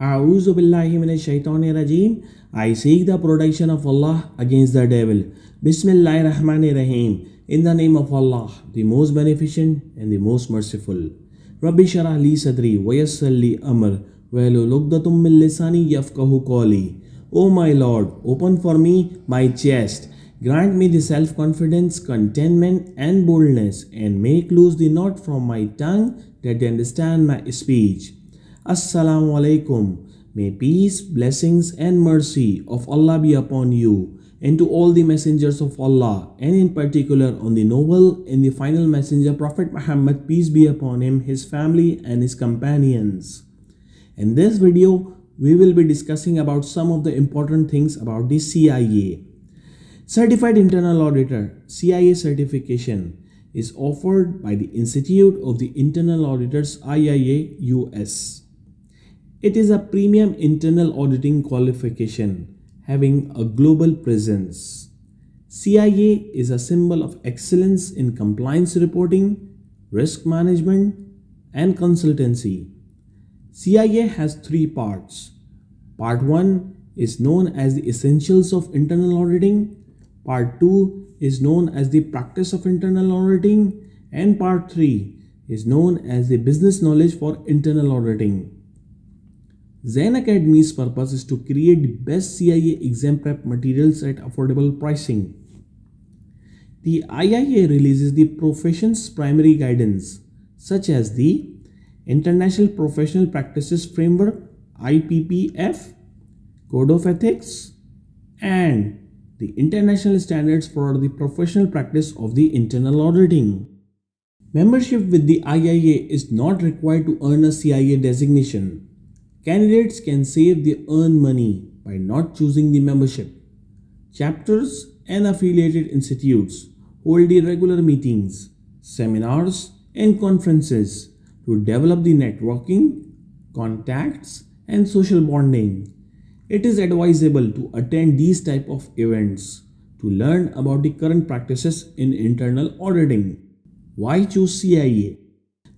A'udhu I seek the protection of Allah against the devil. Bismillahir Rahmanir Rahim. In the name of Allah, the most beneficent and the most merciful. Rabbi shrah li sadri wa yassir li amr wa lugdatum min lisani yafqahu qawli. O my Lord, open for me my chest. Grant me the self-confidence, contentment and boldness and make loose the knot from my tongue that they understand my speech. Assalamu alaikum. May peace, blessings, and mercy of Allah be upon you and to all the messengers of Allah, and in particular on the noble and the final messenger Prophet Muhammad, peace be upon him, his family, and his companions. In this video, we will be discussing about some of the important things about the CIA. Certified Internal Auditor CIA certification is offered by the Institute of the Internal Auditors IIA US. It is a premium internal auditing qualification having a global presence. CIA is a symbol of excellence in compliance reporting, risk management, and consultancy. CIA has three parts. Part 1 is known as the essentials of internal auditing, part 2 is known as the practice of internal auditing, and part 3 is known as the business knowledge for internal auditing. Zen Academy's purpose is to create the best CIA exam prep materials at affordable pricing. The IIA releases the profession's primary guidance, such as the International Professional Practices Framework IPPF, Code of Ethics, and the International Standards for the Professional Practice of the Internal Auditing. Membership with the IIA is not required to earn a CIA designation. Candidates can save their earned money by not choosing the membership. Chapters and affiliated institutes hold regular meetings, seminars, and conferences to develop the networking, contacts, and social bonding. It is advisable to attend these type of events to learn about the current practices in internal auditing. Why choose CIA?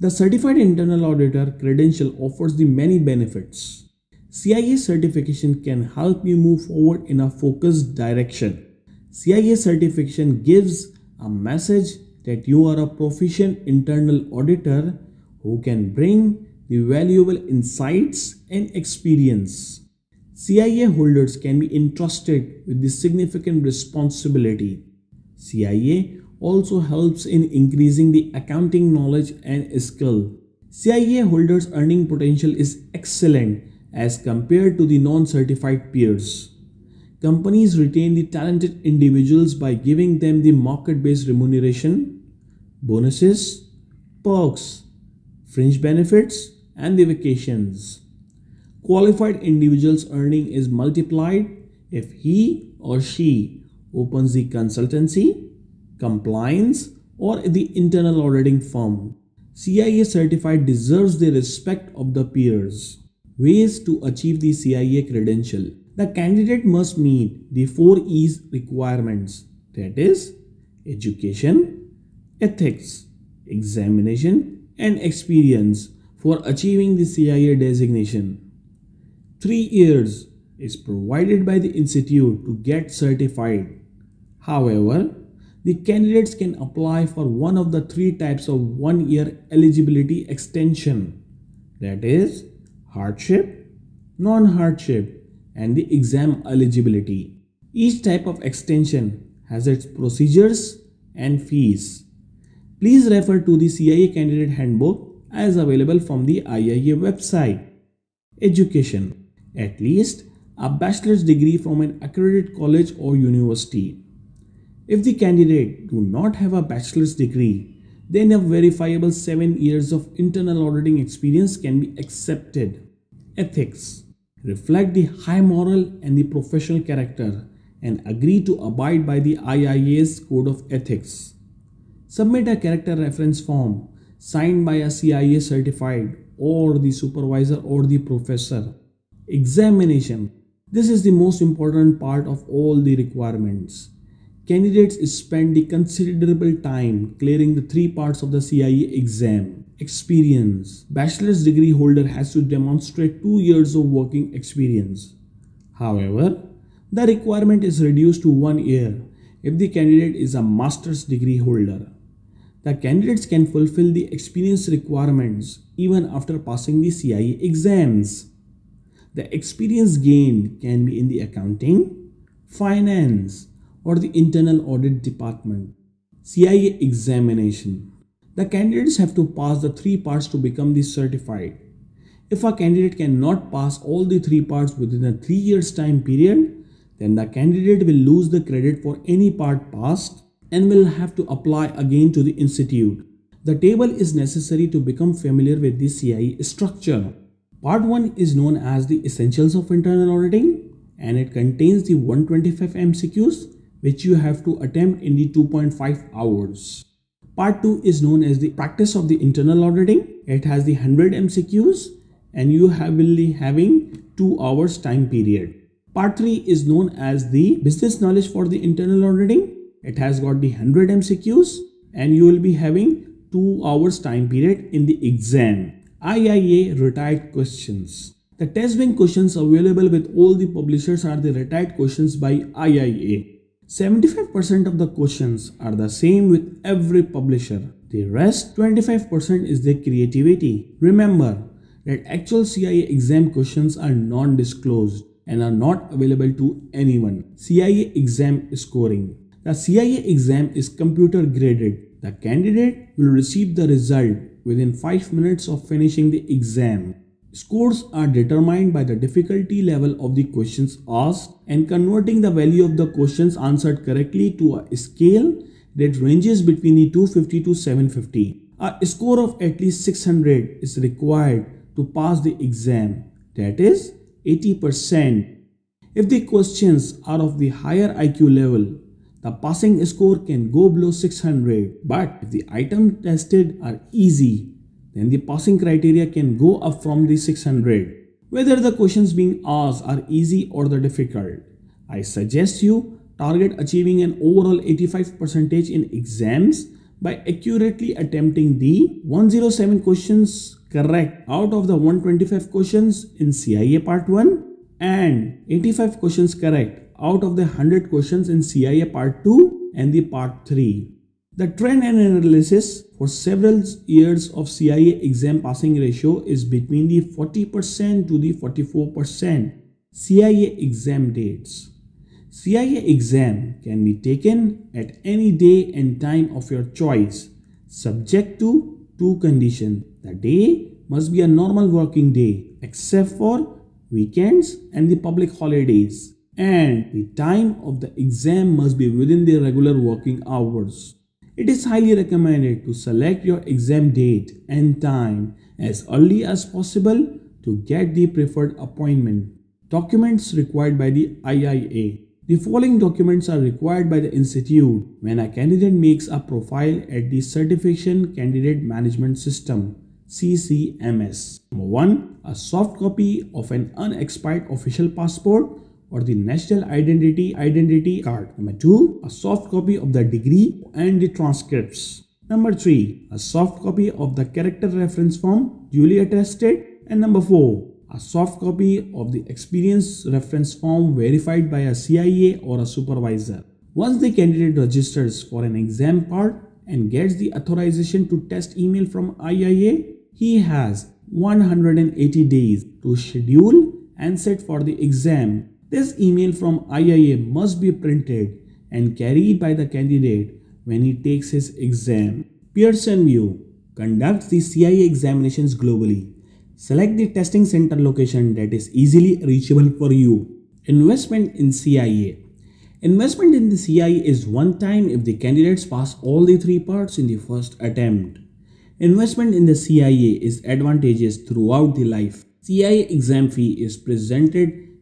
The certified internal auditor credential offers the many benefits. CIA certification can help you move forward in a focused direction. CIA certification gives a message that you are a proficient internal auditor who can bring the valuable insights and experience. CIA holders can be entrusted with the significant responsibility CIA also helps in increasing the accounting knowledge and skill. CIA holders' earning potential is excellent as compared to the non-certified peers. Companies retain the talented individuals by giving them the market-based remuneration, bonuses, perks, fringe benefits, and the vacations. Qualified individuals' earning is multiplied if he or she opens the consultancy, compliance or the internal auditing firm. CIA certified deserves the respect of the peers. Ways to achieve the CIA credential. The candidate must meet the four E's requirements that is, education, ethics, examination, and experience for achieving the CIA designation. Three years is provided by the institute to get certified. However, the candidates can apply for one of the three types of one-year eligibility extension that is hardship, non-hardship and the exam eligibility. Each type of extension has its procedures and fees. Please refer to the CIA candidate handbook as available from the IIA website. Education. At least a bachelor's degree from an accredited college or university. If the candidate do not have a bachelor's degree, then a verifiable 7 years of internal auditing experience can be accepted. Ethics reflect the high moral and the professional character and agree to abide by the IIA's code of ethics. Submit a character reference form signed by a CIA certified or the supervisor or the professor. Examination this is the most important part of all the requirements. Candidates spend the considerable time clearing the three parts of the CIE exam. Experience. Bachelor's degree holder has to demonstrate two years of working experience. However, the requirement is reduced to one year if the candidate is a master's degree holder. The candidates can fulfill the experience requirements even after passing the CIE exams. The experience gained can be in the accounting, finance, or the internal audit department. CIA examination. The candidates have to pass the three parts to become the certified. If a candidate cannot pass all the three parts within a three years time period, then the candidate will lose the credit for any part passed and will have to apply again to the institute. The table is necessary to become familiar with the CIE structure. Part 1 is known as the essentials of internal auditing and it contains the 125 MCQs which you have to attempt in the 2.5 hours. Part 2 is known as the practice of the internal auditing. It has the 100 MCQs and you have, will be having 2 hours time period. Part 3 is known as the business knowledge for the internal auditing. It has got the 100 MCQs and you will be having 2 hours time period in the exam. IIA retired questions. The test bank questions available with all the publishers are the retired questions by IIA. 75% of the questions are the same with every publisher. The rest 25% is their creativity. Remember that actual CIA exam questions are non-disclosed and are not available to anyone. CIA exam scoring. The CIA exam is computer graded. The candidate will receive the result within 5 minutes of finishing the exam. Scores are determined by the difficulty level of the questions asked and converting the value of the questions answered correctly to a scale that ranges between the 250 to 750. A score of at least 600 is required to pass the exam, that is 80%. If the questions are of the higher IQ level, the passing score can go below 600 but if the item tested are easy then the passing criteria can go up from the 600 whether the questions being asked are easy or the difficult. I suggest you target achieving an overall 85 percentage in exams by accurately attempting the 107 questions correct out of the 125 questions in CIA part 1 and 85 questions correct out of the 100 questions in CIA Part 2 and the Part 3. The trend and analysis for several years of CIA exam passing ratio is between the 40% to the 44% CIA exam dates. CIA exam can be taken at any day and time of your choice, subject to two conditions. The day must be a normal working day, except for weekends and the public holidays and the time of the exam must be within the regular working hours. It is highly recommended to select your exam date and time as early as possible to get the preferred appointment. Documents required by the IIA. The following documents are required by the institute when a candidate makes a profile at the Certification Candidate Management System CCMS. Number 1. A soft copy of an unexpired official passport or the national identity identity card. Number 2, a soft copy of the degree and the transcripts. Number 3, a soft copy of the character reference form duly attested. And number 4, a soft copy of the experience reference form verified by a CIA or a supervisor. Once the candidate registers for an exam part and gets the authorization to test email from IIA, he has 180 days to schedule and set for the exam this email from IIA must be printed and carried by the candidate when he takes his exam. Pearson View conducts the CIA examinations globally. Select the testing center location that is easily reachable for you. Investment in CIA Investment in the CIA is one time if the candidates pass all the three parts in the first attempt. Investment in the CIA is advantageous throughout the life. CIA exam fee is presented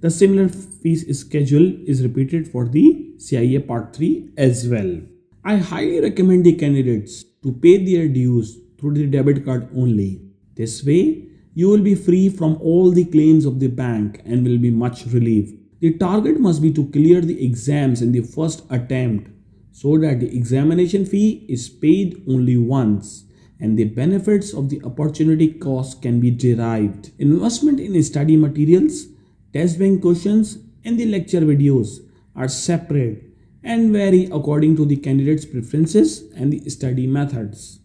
The similar fee schedule is repeated for the CIA Part 3 as well. I highly recommend the candidates to pay their dues through the debit card only. This way, you will be free from all the claims of the bank and will be much relieved. The target must be to clear the exams in the first attempt so that the examination fee is paid only once and the benefits of the opportunity cost can be derived. Investment in study materials Test bank questions and the lecture videos are separate and vary according to the candidate's preferences and the study methods.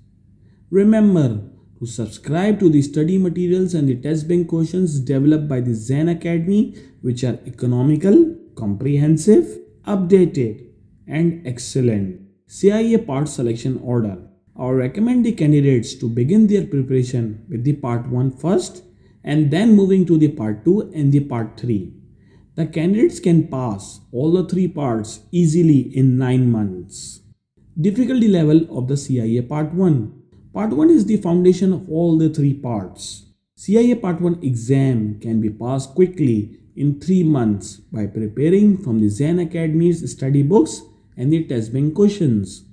Remember to subscribe to the study materials and the test bank questions developed by the Zen Academy which are economical, comprehensive, updated and excellent. CIA part selection order. I recommend the candidates to begin their preparation with the part 1 first and then moving to the part 2 and the part 3. The candidates can pass all the three parts easily in 9 months. Difficulty level of the CIA part 1. Part 1 is the foundation of all the three parts. CIA part 1 exam can be passed quickly in 3 months by preparing from the Zen Academy's study books and the test bank questions.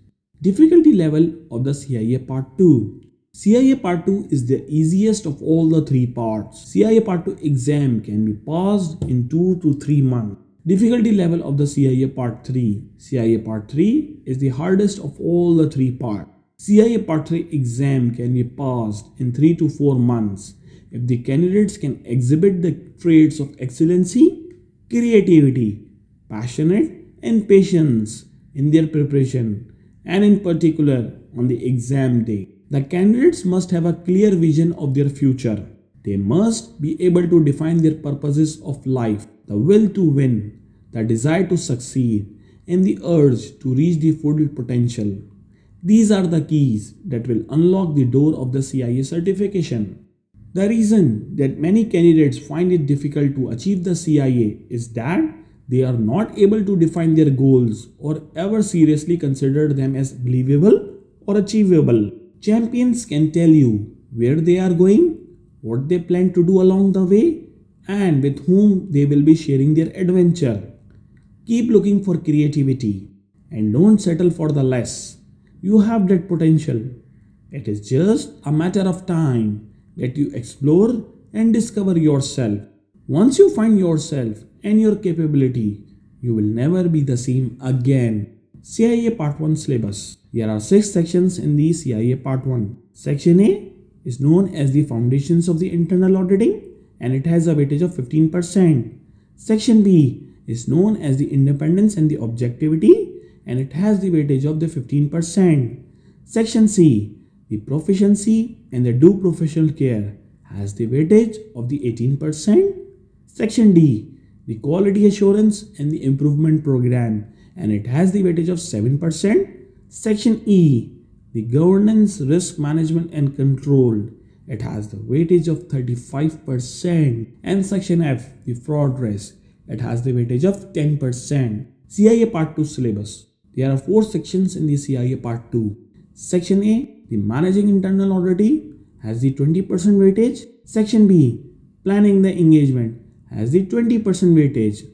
Difficulty level of the CIA part 2. CIA Part 2 is the easiest of all the three parts. CIA Part 2 exam can be passed in 2 to 3 months. Difficulty level of the CIA Part 3. CIA Part 3 is the hardest of all the three parts. CIA Part 3 exam can be passed in 3 to 4 months if the candidates can exhibit the traits of excellency, creativity, passionate and patience in their preparation and in particular on the exam day. The candidates must have a clear vision of their future. They must be able to define their purposes of life, the will to win, the desire to succeed, and the urge to reach the full potential. These are the keys that will unlock the door of the CIA certification. The reason that many candidates find it difficult to achieve the CIA is that they are not able to define their goals or ever seriously consider them as believable or achievable. Champions can tell you where they are going, what they plan to do along the way, and with whom they will be sharing their adventure. Keep looking for creativity and don't settle for the less. You have that potential. It is just a matter of time that you explore and discover yourself. Once you find yourself and your capability, you will never be the same again. CIA Part 1 Syllabus there are six sections in the CIA Part 1. Section A is known as the foundations of the internal auditing and it has a weightage of 15%. Section B is known as the independence and the objectivity and it has the weightage of the 15%. Section C, the proficiency and the due professional care has the weightage of the 18%. Section D, the quality assurance and the improvement program and it has the weightage of 7%. Section E, the governance, risk management and control. It has the weightage of 35% and section F, the fraud risk. It has the weightage of 10%. CIA Part 2 syllabus. There are four sections in the CIA Part 2. Section A, the managing internal audit, has the 20% weightage. Section B, planning the engagement has the 20% weightage.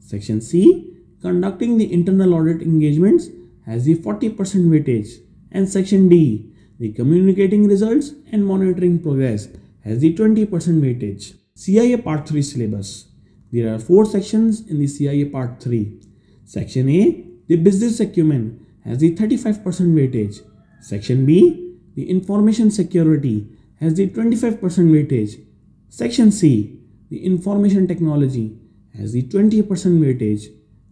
Section C, conducting the internal audit engagements has the 40% weightage and section D, the communicating results and monitoring progress has the 20% weightage. CIA Part 3 syllabus. There are four sections in the CIA Part 3. Section A, the business acumen has the 35% weightage. Section B, the information security has the 25% weightage. Section C, the information technology has the 20% weightage.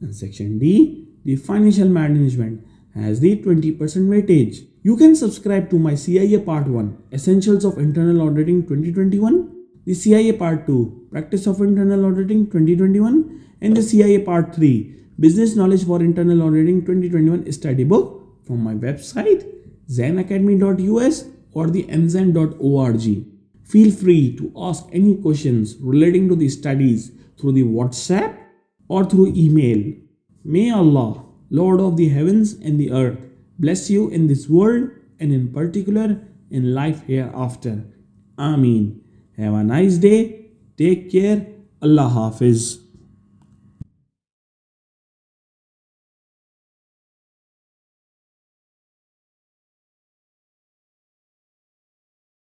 And section D, the financial management has the 20% weightage. You can subscribe to my CIA Part 1 Essentials of Internal Auditing 2021, the CIA Part 2 Practice of Internal Auditing 2021, and the CIA Part 3 Business Knowledge for Internal Auditing 2021 study book from my website zenacademy.us or the mzen.org. Feel free to ask any questions relating to the studies through the WhatsApp or through email. May Allah, Lord of the heavens and the earth, bless you in this world and in particular in life hereafter. Ameen. Have a nice day. Take care. Allah Hafiz.